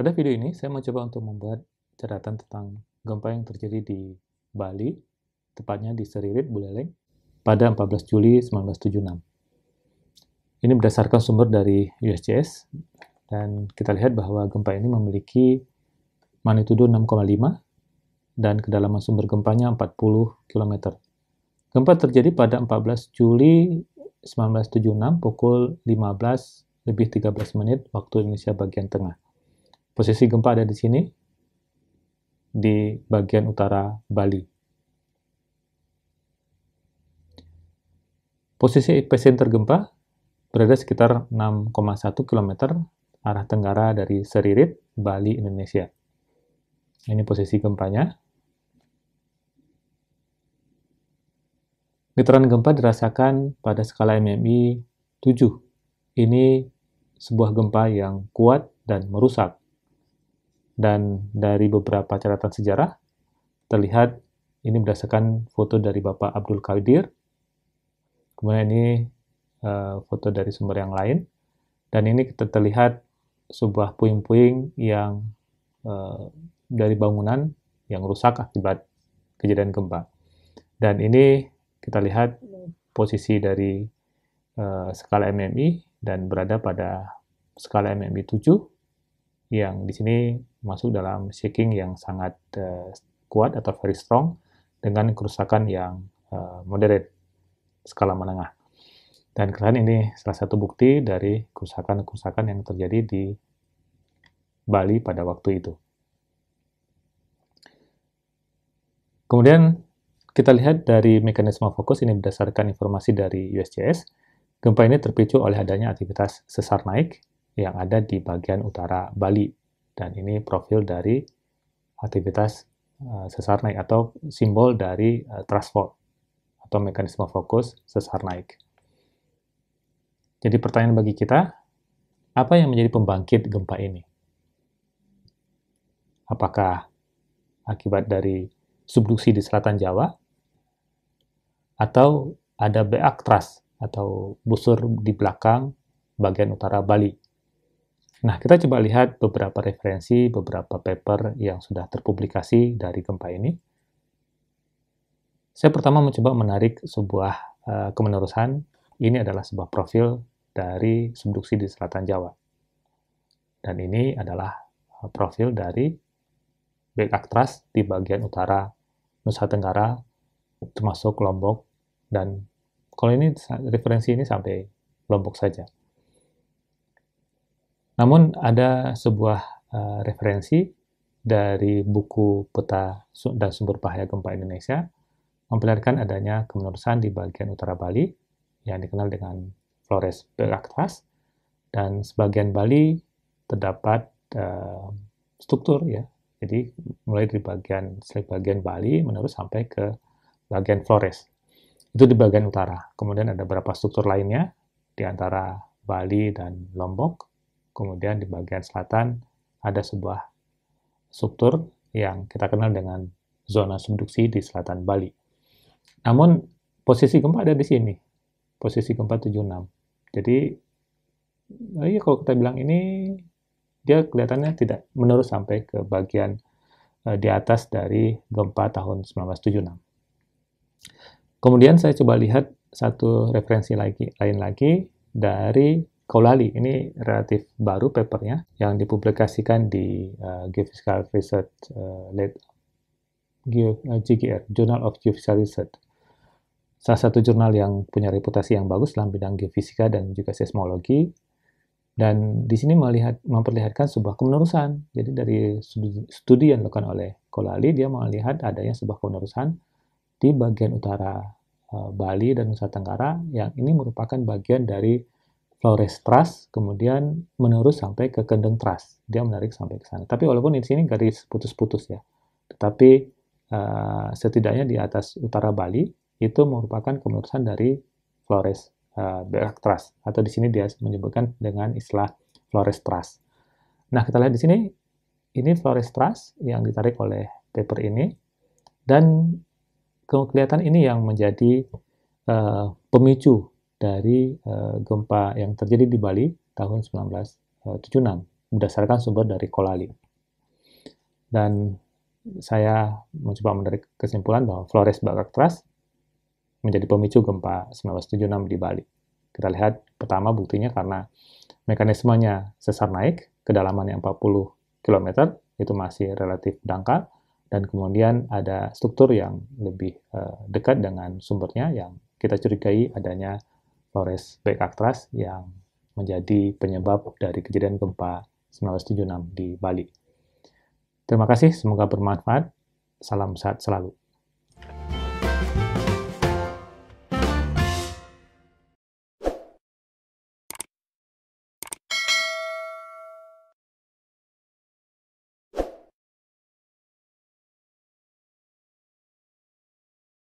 Pada video ini, saya mencoba untuk membuat catatan tentang gempa yang terjadi di Bali, tepatnya di Seririt, Buleleng, pada 14 Juli 1976. Ini berdasarkan sumber dari USGS, dan kita lihat bahwa gempa ini memiliki magnitudo 6,5 dan kedalaman sumber gempanya 40 km. Gempa terjadi pada 14 Juli 1976 pukul 15 lebih 13 menit waktu Indonesia bagian tengah. Posisi gempa ada di sini, di bagian utara Bali. Posisi epicenter gempa berada sekitar 6,1 km arah tenggara dari Seririt, Bali, Indonesia. Ini posisi gempanya. Getaran gempa dirasakan pada skala MMI 7. Ini sebuah gempa yang kuat dan merusak. Dan dari beberapa catatan sejarah, terlihat ini berdasarkan foto dari Bapak Abdul Qadir. Kemudian ini uh, foto dari sumber yang lain. Dan ini kita terlihat sebuah puing-puing yang uh, dari bangunan yang rusak akibat kejadian gempa. Dan ini kita lihat posisi dari uh, skala MMI dan berada pada skala MMI 7 yang di sini masuk dalam shaking yang sangat uh, kuat atau very strong dengan kerusakan yang uh, moderate skala menengah. Dan kalian ini salah satu bukti dari kerusakan-kerusakan yang terjadi di Bali pada waktu itu. Kemudian kita lihat dari mekanisme fokus ini berdasarkan informasi dari USGS. Gempa ini terpicu oleh adanya aktivitas sesar naik yang ada di bagian utara Bali dan ini profil dari aktivitas eh, sesar naik atau simbol dari eh, transport atau mekanisme fokus sesar naik. Jadi pertanyaan bagi kita, apa yang menjadi pembangkit gempa ini? Apakah akibat dari subduksi di selatan Jawa atau ada beak thrust atau busur di belakang bagian utara Bali Nah, kita coba lihat beberapa referensi, beberapa paper yang sudah terpublikasi dari gempa ini. Saya pertama mencoba menarik sebuah uh, kemenerusan. Ini adalah sebuah profil dari subduksi di selatan Jawa. Dan ini adalah eh, profil dari Big Actras di bagian utara Nusa Tenggara, termasuk Lombok. Dan kalau ini referensi ini sampai Lombok saja. Namun ada sebuah uh, referensi dari buku peta dan sumber bahaya gempa Indonesia memperlihatkan adanya kemenerusan di bagian utara Bali yang dikenal dengan Flores Belaktas dan sebagian Bali terdapat uh, struktur ya. Jadi mulai dari bagian bagian Bali menurut sampai ke bagian Flores. Itu di bagian utara. Kemudian ada beberapa struktur lainnya di antara Bali dan Lombok Kemudian di bagian selatan ada sebuah struktur yang kita kenal dengan zona subduksi di selatan Bali. Namun posisi gempa ada di sini, posisi gempa 76. Jadi nah kalau kita bilang ini dia kelihatannya tidak menurut sampai ke bagian eh, di atas dari gempa tahun 1976. Kemudian saya coba lihat satu referensi lagi lain lagi dari Kolali ini relatif baru papernya yang dipublikasikan di uh, Geophysical Research uh, eh, late GGR eh, Journal of Geophysical Research salah satu jurnal yang punya reputasi yang bagus dalam bidang geofisika dan juga seismologi dan di sini melihat memperlihatkan sebuah kemenerusan jadi dari studi, yang dilakukan oleh Kolali dia melihat adanya sebuah kemenerusan di bagian utara Bali dan Nusa Tenggara yang ini merupakan bagian dari Flores Trust, kemudian menerus sampai ke Kendeng Trust. Dia menarik sampai ke sana. Tapi walaupun di sini garis putus-putus ya. Tetapi uh, setidaknya di atas utara Bali itu merupakan kemenurusan dari Flores uh, Berak Trust atau di sini dia menyebutkan dengan istilah Flores Trust. Nah, kita lihat di sini ini Flores Trust yang ditarik oleh paper ini dan kelihatan ini yang menjadi uh, pemicu dari uh, gempa yang terjadi di Bali tahun 1976 berdasarkan sumber dari Kolali. Dan saya mencoba menarik kesimpulan bahwa Flores Trust menjadi pemicu gempa 1976 di Bali. Kita lihat pertama buktinya karena mekanismenya sesar naik, kedalamannya 40 km, itu masih relatif dangkal, dan kemudian ada struktur yang lebih uh, dekat dengan sumbernya yang kita curigai adanya Flores Back Actras yang menjadi penyebab dari kejadian gempa 1976 di Bali. Terima kasih, semoga bermanfaat. Salam sehat selalu.